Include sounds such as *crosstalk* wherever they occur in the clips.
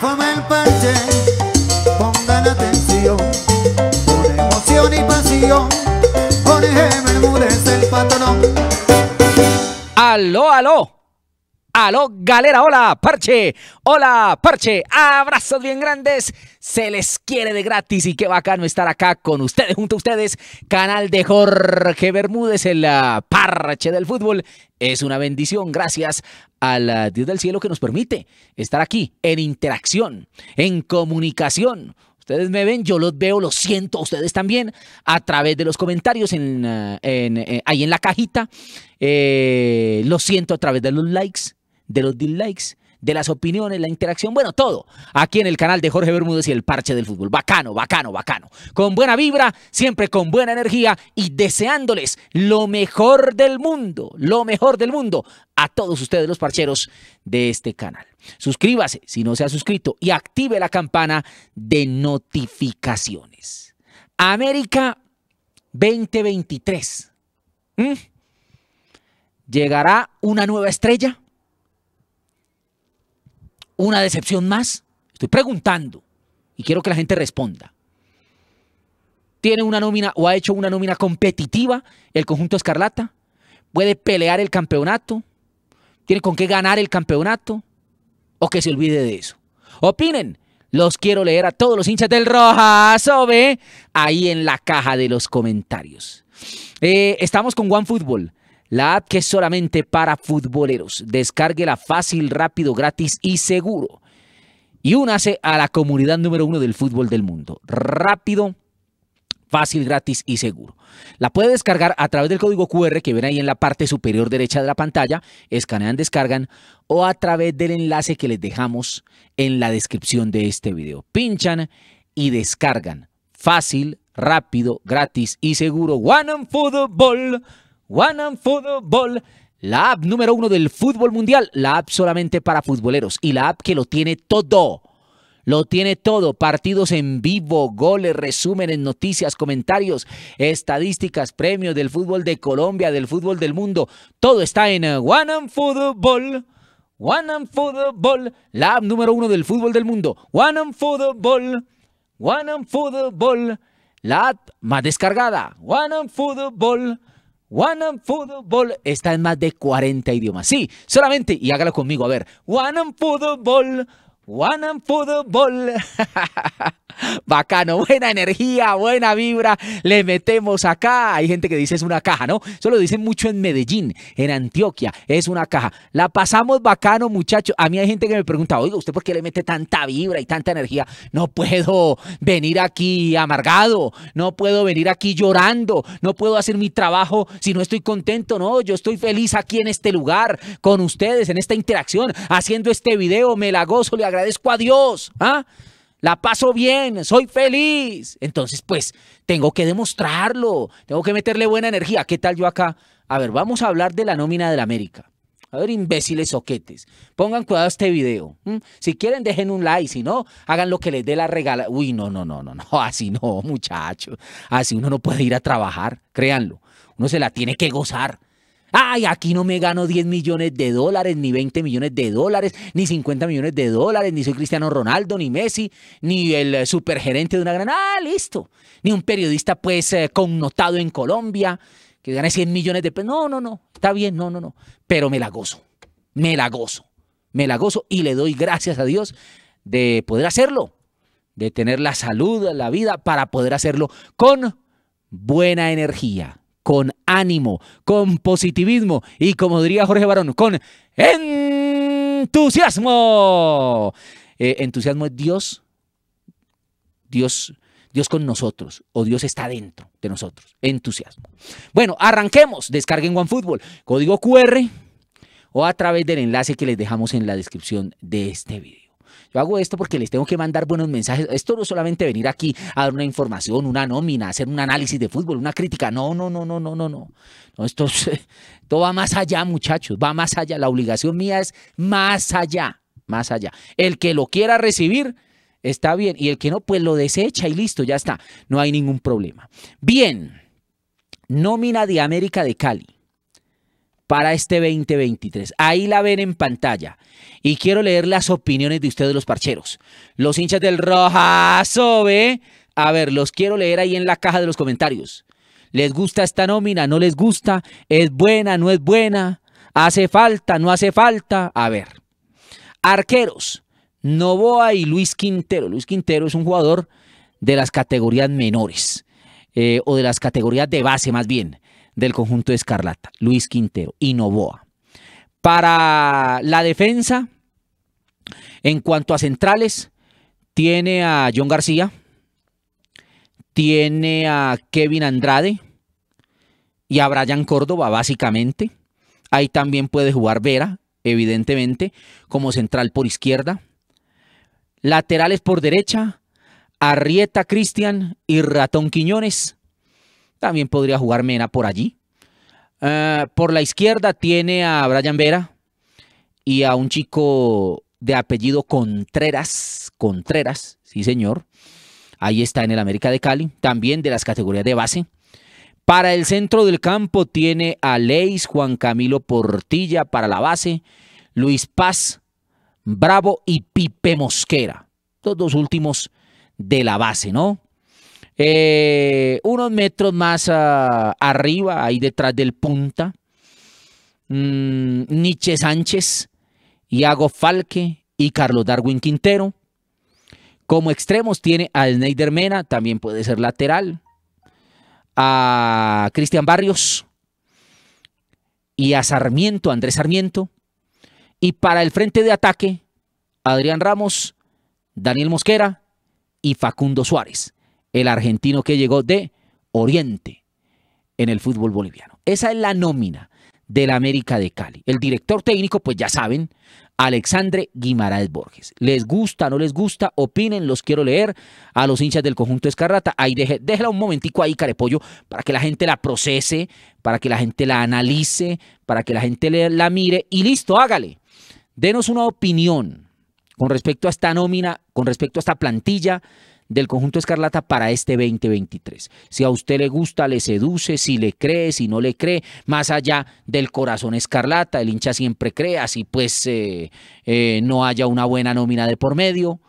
Fama el parche, pongan atención, con emoción y pasión, con el patrón. Aló, aló. Aló, galera, hola, parche, hola, parche, abrazos bien grandes, se les quiere de gratis y qué bacano estar acá con ustedes, junto a ustedes, canal de Jorge Bermúdez, el ah, parche del fútbol, es una bendición, gracias al ah, Dios del cielo que nos permite estar aquí en interacción, en comunicación, Ustedes me ven, yo los veo, los siento, ustedes también, a través de los comentarios en, ah, eh, ahí en la cajita. Eh, lo los siento a través de los likes de los dislikes, de las opiniones, la interacción, bueno, todo aquí en el canal de Jorge Bermúdez y el Parche del Fútbol. Bacano, bacano, bacano. Con buena vibra, siempre con buena energía y deseándoles lo mejor del mundo, lo mejor del mundo a todos ustedes los parcheros de este canal. Suscríbase si no se ha suscrito y active la campana de notificaciones. América 2023. ¿Mm? ¿Llegará una nueva estrella? una decepción más? Estoy preguntando y quiero que la gente responda. ¿Tiene una nómina o ha hecho una nómina competitiva el conjunto Escarlata? ¿Puede pelear el campeonato? ¿Tiene con qué ganar el campeonato? ¿O que se olvide de eso? Opinen. Los quiero leer a todos los hinchas del Rojazo, ¿ve? Ahí en la caja de los comentarios. Eh, estamos con Football. La app que es solamente para futboleros. Descárguela fácil, rápido, gratis y seguro. Y únase a la comunidad número uno del fútbol del mundo. Rápido, fácil, gratis y seguro. La puede descargar a través del código QR que ven ahí en la parte superior derecha de la pantalla, escanean, descargan o a través del enlace que les dejamos en la descripción de este video. Pinchan y descargan. Fácil, rápido, gratis y seguro. One and Football. One and Football, la app número uno del fútbol mundial, la app solamente para futboleros y la app que lo tiene todo. Lo tiene todo, partidos en vivo, goles, resúmenes, noticias, comentarios, estadísticas, premios del fútbol de Colombia, del fútbol del mundo. Todo está en One and Football. One and Football, la app número uno del fútbol del mundo. One and Football. One and Football, la app más descargada. One and Football. One and Football está en más de 40 idiomas. Sí, solamente, y hágalo conmigo, a ver. One and Football, One and Football. *laughs* Bacano, buena energía, buena vibra, le metemos acá. Hay gente que dice es una caja, ¿no? Eso lo dicen mucho en Medellín, en Antioquia, es una caja. La pasamos bacano, muchachos. A mí hay gente que me pregunta, oiga, ¿usted por qué le mete tanta vibra y tanta energía? No puedo venir aquí amargado, no puedo venir aquí llorando, no puedo hacer mi trabajo si no estoy contento, no, yo estoy feliz aquí en este lugar, con ustedes, en esta interacción, haciendo este video, me la gozo, le agradezco a Dios. ¿Ah? la paso bien, soy feliz. Entonces, pues, tengo que demostrarlo, tengo que meterle buena energía. ¿Qué tal yo acá? A ver, vamos a hablar de la nómina del América. A ver, imbéciles soquetes, pongan cuidado a este video. Si quieren, dejen un like, si no, hagan lo que les dé la regala. Uy, no, no, no, no, no, *laughs* así no, muchachos. Así uno no puede ir a trabajar, créanlo. Uno se la tiene que gozar. Ay, aquí no me gano 10 millones de dólares, ni 20 millones de dólares, ni 50 millones de dólares, ni soy Cristiano Ronaldo, ni Messi, ni el eh, supergerente de una gran... Ah, listo. Ni un periodista pues eh, connotado en Colombia que gane 100 millones de pesos. No, no, no. Está bien, no, no, no. Pero me la gozo. Me la gozo. Me la gozo y le doy gracias a Dios de poder hacerlo, de tener la salud, la vida para poder hacerlo con buena energía con ánimo, con positivismo y como diría Jorge Barón, con entusiasmo. Eh, entusiasmo es Dios, Dios, Dios con nosotros o Dios está dentro de nosotros. Entusiasmo. Bueno, arranquemos. Descarguen OneFootball, código QR o a través del enlace que les dejamos en la descripción de este video. Yo hago esto porque les tengo que mandar buenos mensajes. Esto no es solamente venir aquí a dar una información, una nómina, hacer un análisis de fútbol, una crítica. No, no, no, no, no, no, no. esto, esto *laughs* va más allá, muchachos. Va más allá. La obligación mía es más allá, más allá. El que lo quiera recibir, está bien. Y el que no, pues lo desecha y listo, ya está. No hay ningún problema. Bien, nómina de América de Cali para este 2023. Ahí la ven en pantalla. Y quiero leer las opiniones de ustedes, los parcheros. Los hinchas del rojazo, Ve, A ver, los quiero leer ahí en la caja de los comentarios. ¿Les gusta esta nómina? ¿No les gusta? ¿Es buena? ¿No es buena? ¿Hace falta? ¿No hace falta? A ver. Arqueros. Novoa y Luis Quintero. Luis Quintero es un jugador de las categorías menores. Eh, o de las categorías de base más bien del conjunto de Escarlata, Luis Quintero y Novoa. Para la defensa, en cuanto a centrales, tiene a John García, tiene a Kevin Andrade y a Brian Córdoba, básicamente. Ahí también puede jugar Vera, evidentemente, como central por izquierda. Laterales por derecha, Arrieta Cristian y Ratón Quiñones. También podría jugar Mena por allí. Eh, por la izquierda tiene a Brian Vera y a un chico de apellido Contreras. Contreras, sí señor. Ahí está en el América de Cali, también de las categorías de base. Para el centro del campo tiene a Leis, Juan Camilo Portilla para la base, Luis Paz, Bravo y Pipe Mosquera. Los dos últimos de la base, ¿no? Eh, unos metros más ah, arriba, ahí detrás del punta, mm, Nietzsche Sánchez, Iago Falque y Carlos Darwin Quintero. Como extremos tiene a Sneider Mena, también puede ser lateral, a Cristian Barrios y a Sarmiento, Andrés Sarmiento. Y para el frente de ataque, Adrián Ramos, Daniel Mosquera y Facundo Suárez el argentino que llegó de Oriente en el fútbol boliviano. Esa es la nómina del América de Cali. El director técnico, pues ya saben, Alexandre Guimaraes Borges. ¿Les gusta, no les gusta? Opinen, los quiero leer a los hinchas del conjunto Escarrata. Ahí deje, déjela un momentico ahí, Carepollo, para que la gente la procese, para que la gente la analice, para que la gente la mire y listo, hágale. Denos una opinión con respecto a esta nómina, con respecto a esta plantilla, del conjunto Escarlata para este 2023. Si a usted le gusta, le seduce, si le cree, si no le cree, más allá del corazón Escarlata, el hincha siempre cree, así pues eh, eh, no haya una buena nómina de por medio.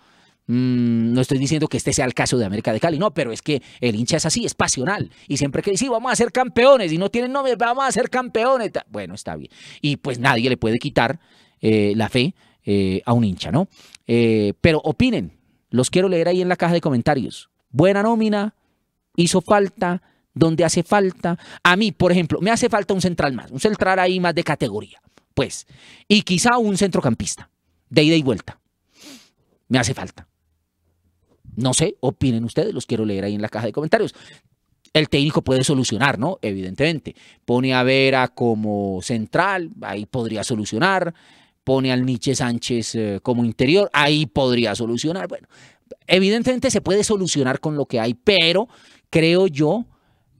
Mm, no estoy diciendo que este sea el caso de América de Cali, no, pero es que el hincha es así, es pasional. Y siempre que sí, vamos a ser campeones, y no tienen nombre, vamos a ser campeones. Bueno, está bien. Y pues nadie le puede quitar eh, la fe a un hincha, ¿no? pero opinen, los quiero leer ahí en la caja de comentarios. Buena nómina, hizo falta, donde hace falta. A mí, por ejemplo, me hace falta un central más, un central ahí más de categoría, pues. Y quizá un centrocampista, de ida y vuelta. Me hace falta. No sé, opinen ustedes, los quiero leer ahí en la caja de comentarios. El técnico puede solucionar, ¿no? Evidentemente. Pone a Vera como central, ahí podría solucionar pone al Nietzsche Sánchez eh, como interior, ahí podría solucionar. Bueno, evidentemente se puede solucionar con lo que hay, pero creo yo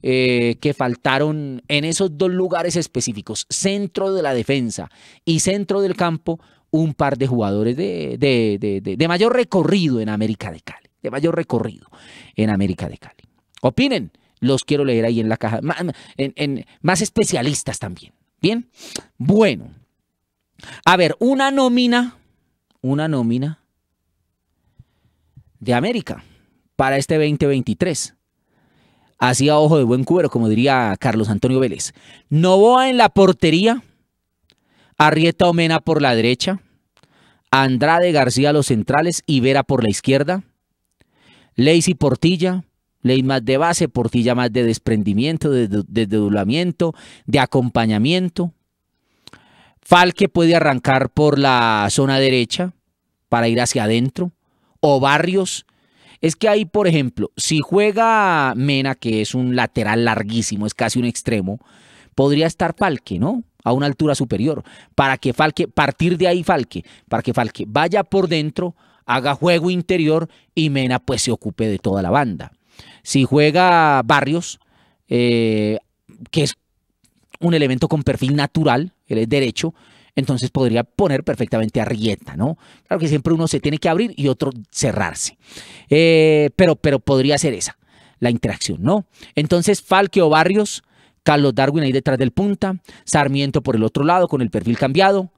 eh, que faltaron en esos dos lugares específicos, centro de la defensa y centro del campo, un par de jugadores de, mayor recorrido en América de Cali, de mayor recorrido en América de Cali. Opinen, los quiero leer ahí en la caja, más especialistas también. Bien, bueno. A ver, una nómina, una nómina de América para este 2023. Así a ojo de buen cubero, como diría Carlos Antonio Vélez. Novoa en la portería, Arrieta Omena por la derecha, Andrade García los centrales y Vera por la izquierda, Lacey Portilla, Ley más de base, Portilla más de desprendimiento, de, dedulamiento, de acompañamiento. Falque puede arrancar por la zona derecha para ir hacia adentro. O Barrios. Es que ahí, por ejemplo, si juega Mena, que es un lateral larguísimo, es casi un extremo, podría estar Falque, ¿no? A una altura superior. Para que Falque, partir de ahí Falque, para que Falque vaya por dentro, haga juego interior y Mena pues se ocupe de toda la banda. Si juega Barrios, eh, que es un elemento con perfil natural, él es derecho, entonces podría poner perfectamente a Rieta, ¿no? Claro que siempre uno se tiene que abrir y otro cerrarse. Eh, pero, pero podría ser esa la interacción, ¿no? Entonces, Falque o Barrios, Carlos Darwin ahí detrás del punta, Sarmiento por el otro lado con el perfil cambiado,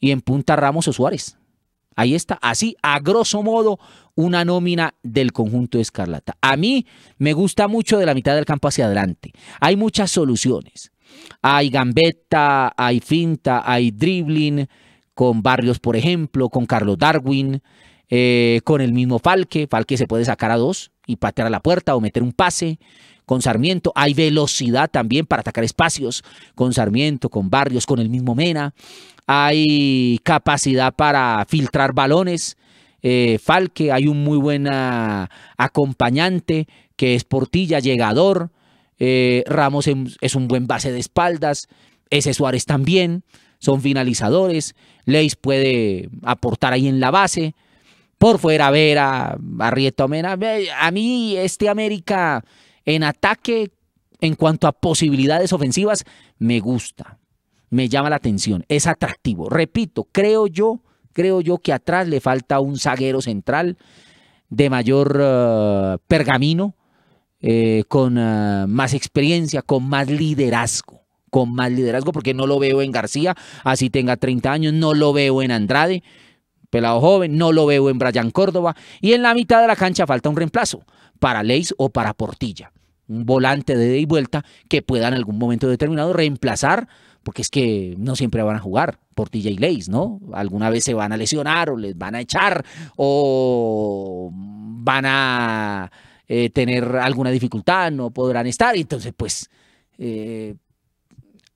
y en punta Ramos o Suárez. Ahí está, así, a grosso modo, una nómina del conjunto de Escarlata. A mí me gusta mucho de la mitad del campo hacia adelante. Hay muchas soluciones. Hay gambeta, hay finta, hay dribbling con Barrios, por ejemplo, con Carlos Darwin, eh, con el mismo Falque. Falque se puede sacar a dos y patear a la puerta o meter un pase. Con Sarmiento hay velocidad también para atacar espacios. Con Sarmiento, con Barrios, con el mismo Mena. Hay capacidad para filtrar balones. Eh, Falque, hay un muy buen ah, acompañante que es Portilla, llegador. Eh, Ramos es un buen base de espaldas, ese Suárez también, son finalizadores, Leis puede aportar ahí en la base, por fuera Vera, Arrieta Mena. A mí este América en ataque, en cuanto a posibilidades ofensivas, me gusta, me llama la atención, es atractivo. Repito, creo yo, creo yo que atrás le falta un zaguero central de mayor eh, pergamino eh, con ah, más experiencia, con más liderazgo, con más liderazgo, porque no lo veo en García, así tenga 30 años, no lo veo en Andrade, pelado joven, no lo veo en Brian Córdoba, y en la mitad de la cancha falta un reemplazo para Leis o para Portilla, un volante de ida y vuelta que pueda en algún momento determinado reemplazar porque es que no siempre van a jugar Portilla y Leis, ¿no? Alguna vez se van a lesionar o les van a echar o van a eh, tener alguna dificultad, no podrán estar, entonces pues eh,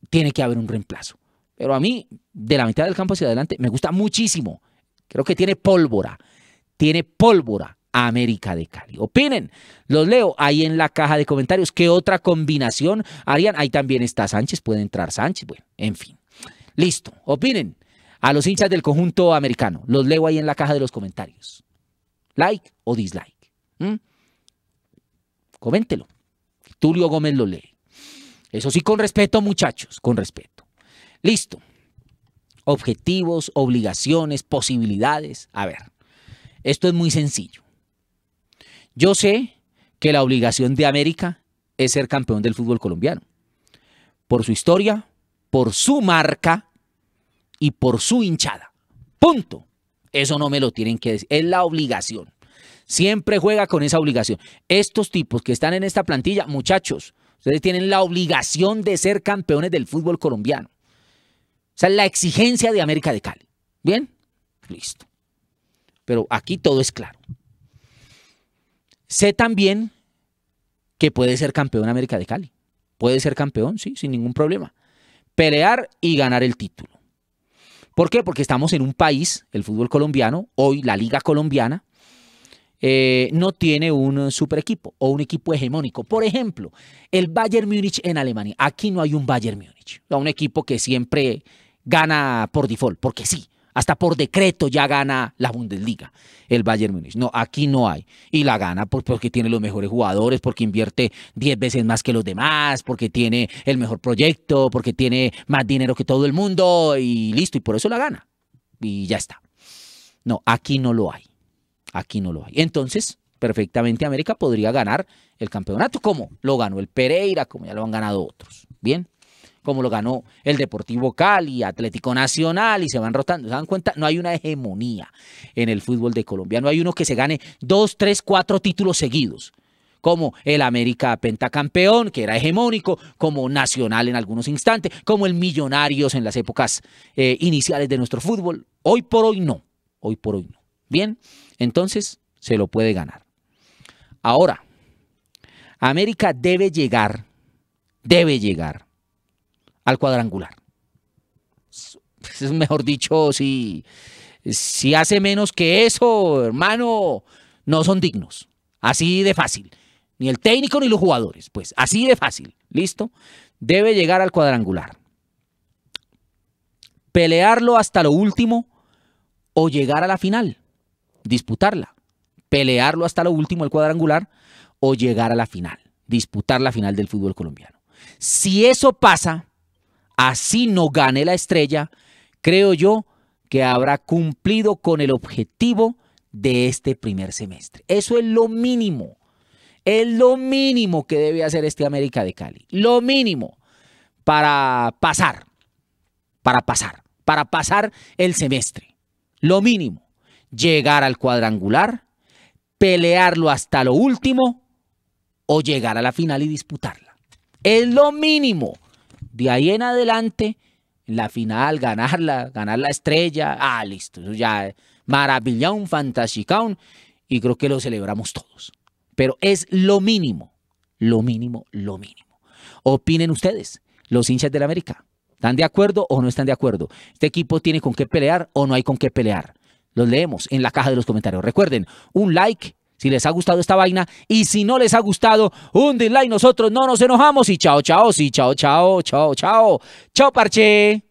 tiene que haber un reemplazo. Pero a mí, de la mitad del campo hacia adelante, me gusta muchísimo. Creo que tiene pólvora, tiene pólvora América de Cali. Opinen, los leo ahí en la caja de comentarios. ¿Qué otra combinación harían? Ahí también está Sánchez, puede entrar Sánchez, bueno, en fin. Listo, opinen a los hinchas del conjunto americano. Los leo ahí en la caja de los comentarios. Like o dislike. Coméntelo. Tulio Gómez lo lee. Eso sí, con respeto, muchachos, con respeto. Listo. Objetivos, obligaciones, posibilidades. A ver, esto es muy sencillo. Yo sé que la obligación de América es ser campeón del fútbol colombiano. Por su historia, por su marca y por su hinchada. Punto. Eso no me lo tienen que decir. Es la obligación. Siempre juega con esa obligación. Estos tipos que están en esta plantilla, muchachos, ustedes tienen la obligación de ser campeones del fútbol colombiano. O sea, la exigencia de América de Cali. ¿Bien? Listo. Pero aquí todo es claro. Sé también que puede ser campeón América de Cali. Puede ser campeón, sí, sin ningún problema. Pelear y ganar el título. ¿Por qué? Porque estamos en un país, el fútbol colombiano, hoy la Liga Colombiana, eh, no tiene un super equipo o un equipo hegemónico. Por ejemplo, el Bayern Múnich en Alemania. Aquí no hay un Bayern Múnich, un equipo que siempre gana por default, porque sí. Hasta por decreto ya gana la Bundesliga, el Bayern Múnich. No, aquí no hay. Y la gana porque tiene los mejores jugadores, porque invierte 10 veces más que los demás, porque tiene el mejor proyecto, porque tiene más dinero que todo el mundo y listo. Y por eso la gana. Y ya está. No, aquí no lo hay. Aquí no lo hay. Entonces, perfectamente América podría ganar el campeonato, como lo ganó el Pereira, como ya lo han ganado otros. Bien, como lo ganó el Deportivo Cali, Atlético Nacional, y se van rotando. ¿Se dan cuenta? No hay una hegemonía en el fútbol de Colombia. No hay uno que se gane dos, tres, cuatro títulos seguidos como el América pentacampeón, que era hegemónico, como Nacional en algunos instantes, como el Millonarios en las épocas eh, iniciales de nuestro fútbol. Hoy por hoy no, hoy por hoy no. Bien, entonces se lo puede ganar. Ahora, América debe llegar, debe llegar al cuadrangular. *laughs* Es mejor dicho, si, si hace menos que eso, hermano, no son dignos. Así de fácil. Ni el técnico ni los jugadores, pues así de fácil. ¿Listo? Debe llegar al cuadrangular. Pelearlo hasta lo último o llegar a la final disputarla, pelearlo hasta lo último el cuadrangular o llegar a la final, disputar la final del fútbol colombiano. Si eso pasa, así no gane la estrella, creo yo que habrá cumplido con el objetivo de este primer semestre. Eso es lo mínimo. Es lo mínimo que debe hacer este América de Cali. Lo mínimo para pasar, para pasar, para pasar el semestre. Lo mínimo llegar al cuadrangular, pelearlo hasta lo último o llegar a la final y disputarla. Es lo mínimo. De ahí en adelante, la final, ganarla, ganar la estrella. Ah, listo. Eso ya, maravillón, fantasicón. Y creo que lo celebramos todos. Pero es lo mínimo, lo mínimo, lo mínimo. Opinen ustedes, los hinchas del América. ¿Están de acuerdo o no están de acuerdo? ¿Este equipo tiene con qué pelear o no hay con qué pelear? Los leemos en la caja de los comentarios. Recuerden, un like si les ha gustado esta vaina y si no les ha gustado, un dislike. Nosotros no nos enojamos y chao, chao, sí, chao, chao, chao, chao. Chao, parche.